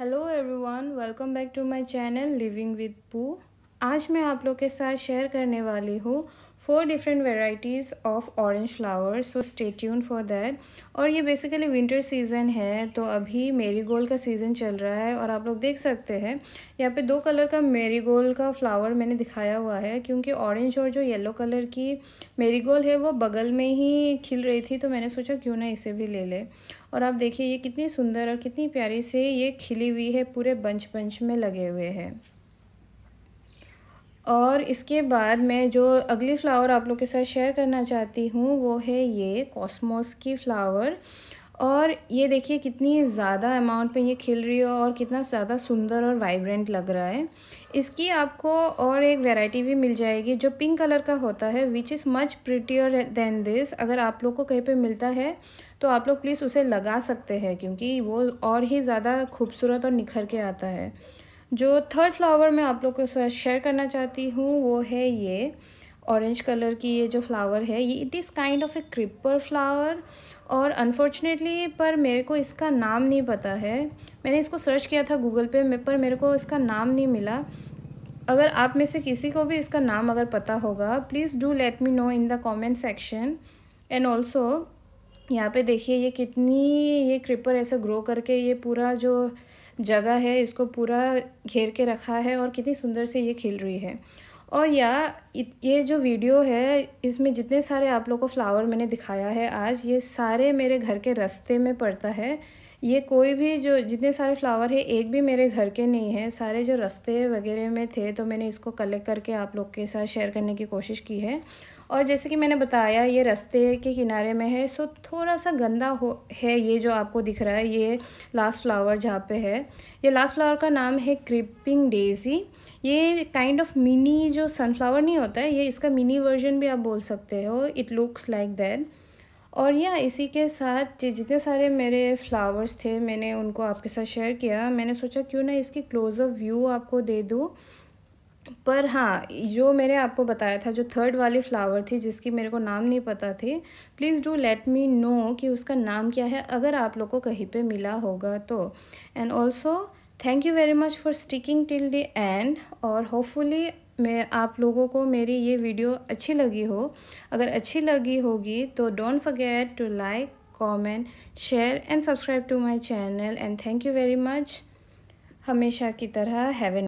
hello everyone welcome back to my channel living with pooh आज मैं आप लोग के साथ शेयर करने वाली हूँ four different varieties of orange flowers so stay tune for that और ये बेसिकली विंटर सीज़न है तो अभी मेरी गोल्ड का सीज़न चल रहा है और आप लोग देख सकते हैं यहाँ पे दो कलर का मेरी गोल्ड का फ्लावर मैंने दिखाया हुआ है क्योंकि ऑरेंज और जो येलो कलर की मेरी गोल्ड है वो बगल में ही खिल रही थी तो मैंने सोचा क्यों ना इसे भी ले ले और आप देखिए ये कितनी सुंदर और कितनी प्यारी से ये खिली हुई है पूरे बंच बंच में लगे हुए हैं और इसके बाद मैं जो अगली फ़्लावर आप लोग के साथ शेयर करना चाहती हूँ वो है ये कॉस्मोस की फ़्लावर और ये देखिए कितनी ज़्यादा अमाउंट में ये खिल रही है और कितना ज़्यादा सुंदर और वाइब्रेंट लग रहा है इसकी आपको और एक वैरायटी भी मिल जाएगी जो पिंक कलर का होता है which is much prettier than this अगर आप लोग को कहीं पे मिलता है तो आप लोग प्लीज़ उसे लगा सकते हैं क्योंकि वो और ही ज़्यादा खूबसूरत और निखर के आता है जो थर्ड फ्लावर मैं आप लोग के साथ शेयर करना चाहती हूँ वो है ये ऑरेंज कलर की ये जो फ्लावर है ये it is kind of a creeper flower और अनफॉर्चुनेटली पर मेरे को इसका नाम नहीं पता है मैंने इसको सर्च किया था गूगल पे पर मेरे को इसका नाम नहीं मिला अगर आप में से किसी को भी इसका नाम अगर पता होगा please do let me know in the comment section and also यहाँ पे देखिए ये कितनी ये क्रिपर ऐसे ग्रो करके ये पूरा जो जगह है इसको पूरा घेर के रखा है और कितनी सुंदर से ये खिल रही है और या ये जो वीडियो है इसमें जितने सारे आप लोग को फ्लावर मैंने दिखाया है आज ये सारे मेरे घर के रास्ते में पड़ता है ये कोई भी जो जितने सारे फ्लावर है एक भी मेरे घर के नहीं है सारे जो रस्ते वगैरह में थे तो मैंने इसको कलेक्ट करके आप लोग के साथ शेयर करने की कोशिश की है और जैसे कि मैंने बताया ये रास्ते के किनारे में है सो थोड़ा सा गंदा हो है ये जो आपको दिख रहा है ये लास्ट फ्लावर जहाँ पे है ये लास्ट फ्लावर का नाम है क्रिपिंग डेजी ये काइंड ऑफ मिनी जो सनफ्लावर नहीं होता है ये इसका मिनी वर्जन भी आप बोल सकते हो इट लुक्स लाइक दैट और या इसी के साथ जितने सारे मेरे फ्लावर्स थे मैंने उनको आपके साथ शेयर किया मैंने सोचा क्यों ना इसकी क्लोज़अप व्यू आपको दे दूँ पर हाँ जो मैंने आपको बताया था जो थर्ड वाली फ्लावर थी जिसकी मेरे को नाम नहीं पता थी please do let me know कि उसका नाम क्या है अगर आप लोग को कहीं पे मिला होगा तो and also thank you very much for sticking till the end और होपफुली मैं आप लोगों को मेरी ये वीडियो अच्छी लगी हो अगर अच्छी लगी होगी तो don't forget to like comment share and subscribe to my channel and thank you very much हमेशा की तरह हैव